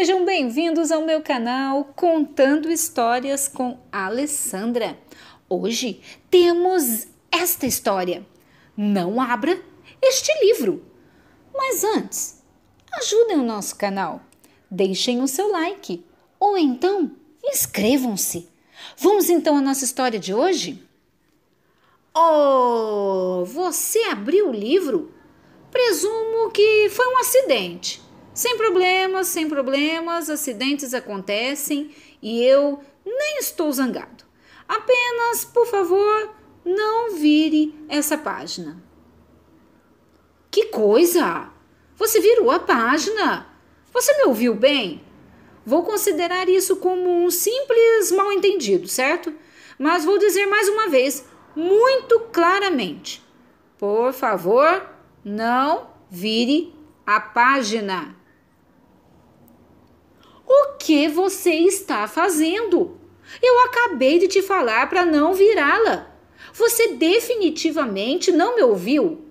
Sejam bem-vindos ao meu canal Contando Histórias com Alessandra. Hoje temos esta história. Não abra este livro. Mas antes, ajudem o nosso canal. Deixem o seu like ou então inscrevam-se. Vamos então à nossa história de hoje? Oh, você abriu o livro? Presumo que foi um acidente. Sem problemas, sem problemas, acidentes acontecem e eu nem estou zangado. Apenas, por favor, não vire essa página. Que coisa! Você virou a página! Você me ouviu bem? Vou considerar isso como um simples mal-entendido, certo? Mas vou dizer mais uma vez, muito claramente: por favor, não vire a página. O que você está fazendo? Eu acabei de te falar para não virá-la. Você definitivamente não me ouviu?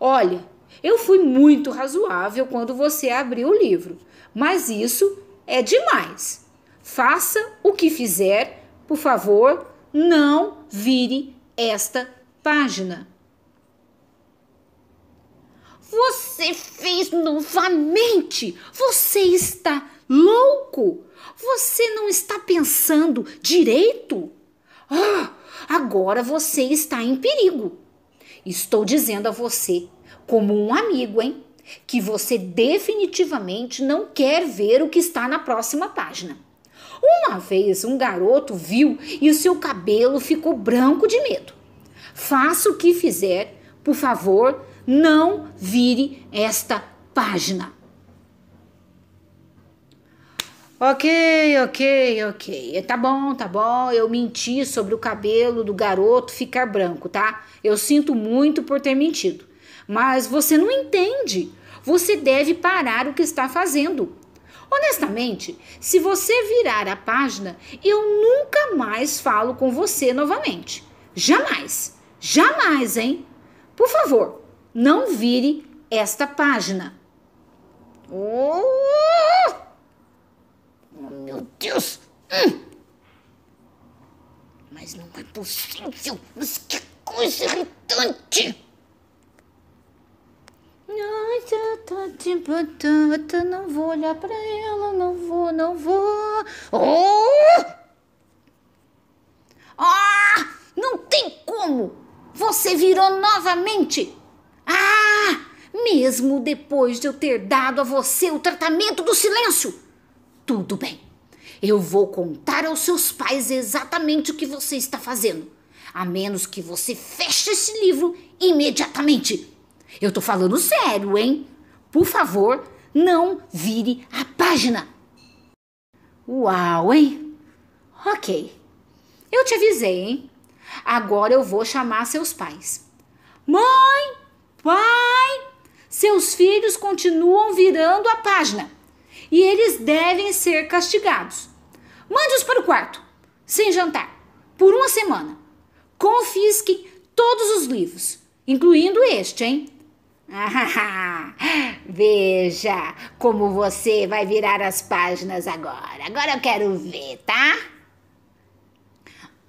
Olha, eu fui muito razoável quando você abriu o livro, mas isso é demais. Faça o que fizer, por favor, não vire esta página. Você fez novamente! Você está Louco! Você não está pensando direito? Ah, agora você está em perigo. Estou dizendo a você, como um amigo, hein? Que você definitivamente não quer ver o que está na próxima página. Uma vez um garoto viu e o seu cabelo ficou branco de medo. Faça o que fizer, por favor, não vire esta página. Ok, ok, ok. É, tá bom, tá bom. Eu menti sobre o cabelo do garoto ficar branco, tá? Eu sinto muito por ter mentido. Mas você não entende. Você deve parar o que está fazendo. Honestamente, se você virar a página, eu nunca mais falo com você novamente. Jamais. Jamais, hein? Por favor, não vire esta página. Oh! Meu Deus! Hum. Mas não é possível! Mas que coisa irritante! Nossa, tá, tá de batata, não vou olhar pra ela, não vou, não vou. Oh! Ah! Não tem como! Você virou novamente! Ah! Mesmo depois de eu ter dado a você o tratamento do silêncio! Tudo bem. Eu vou contar aos seus pais exatamente o que você está fazendo, a menos que você feche esse livro imediatamente. Eu tô falando sério, hein? Por favor, não vire a página. Uau, hein? Ok. Eu te avisei, hein? Agora eu vou chamar seus pais. Mãe, pai, seus filhos continuam virando a página e eles devem ser castigados. Mande-os para o quarto, sem jantar, por uma semana. Confisque todos os livros, incluindo este, hein? veja como você vai virar as páginas agora. Agora eu quero ver, tá?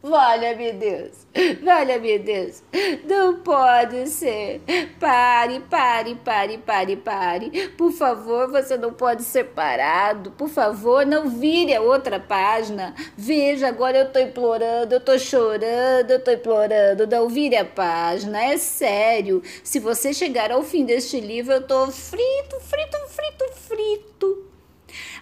Valha-me Deus, valha-me Deus, não pode ser. Pare, pare, pare, pare, pare. Por favor, você não pode ser parado. Por favor, não vire a outra página. Veja, agora eu tô implorando, eu tô chorando, eu tô implorando. Não vire a página, é sério. Se você chegar ao fim deste livro, eu tô frito, frito, frito, frito.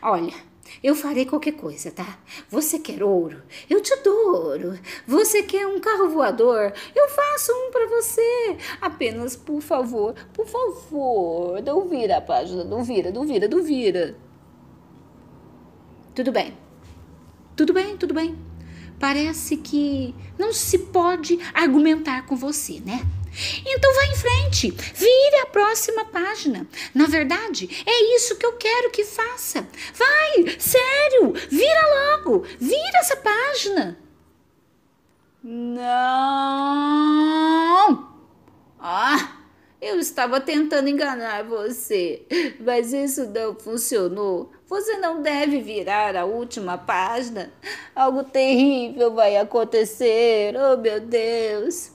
Olha. Eu farei qualquer coisa, tá? Você quer ouro? Eu te dou ouro. Você quer um carro voador? Eu faço um para você. Apenas, por favor, por favor, não vira a página, não vira, não vira, não vira. Tudo bem. Tudo bem, tudo bem. Parece que não se pode argumentar com você, né? Então vá em frente, vire a próxima página. Na verdade, é isso que eu quero que faça. Vai, sério, vira logo, vira essa página. Não estava tentando enganar você, mas isso não funcionou. Você não deve virar a última página. Algo terrível vai acontecer. Oh, meu Deus.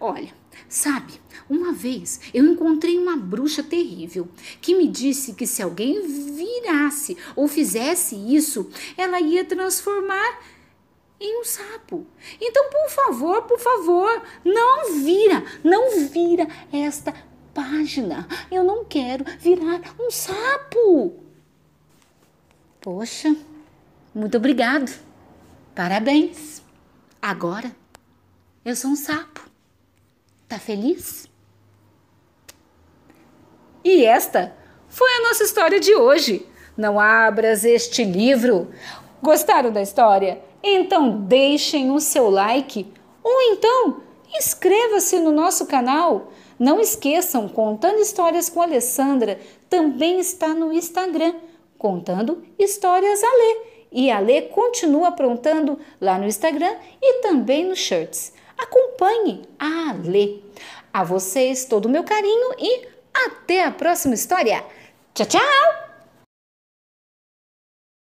Olha, sabe, uma vez eu encontrei uma bruxa terrível que me disse que se alguém virasse ou fizesse isso, ela ia transformar em um sapo. Então, por favor, por favor, não vira, não vira esta página. Eu não quero virar um sapo. Poxa, muito obrigado. Parabéns. Agora eu sou um sapo. Tá feliz? E esta foi a nossa história de hoje. Não abras este livro. Gostaram da história? Então deixem o seu like ou então Inscreva-se no nosso canal. Não esqueçam, Contando Histórias com Alessandra também está no Instagram, contando histórias a ler. E a Lê continua aprontando lá no Instagram e também nos Shirts. Acompanhe a Lê. A vocês todo o meu carinho e até a próxima história. Tchau, tchau!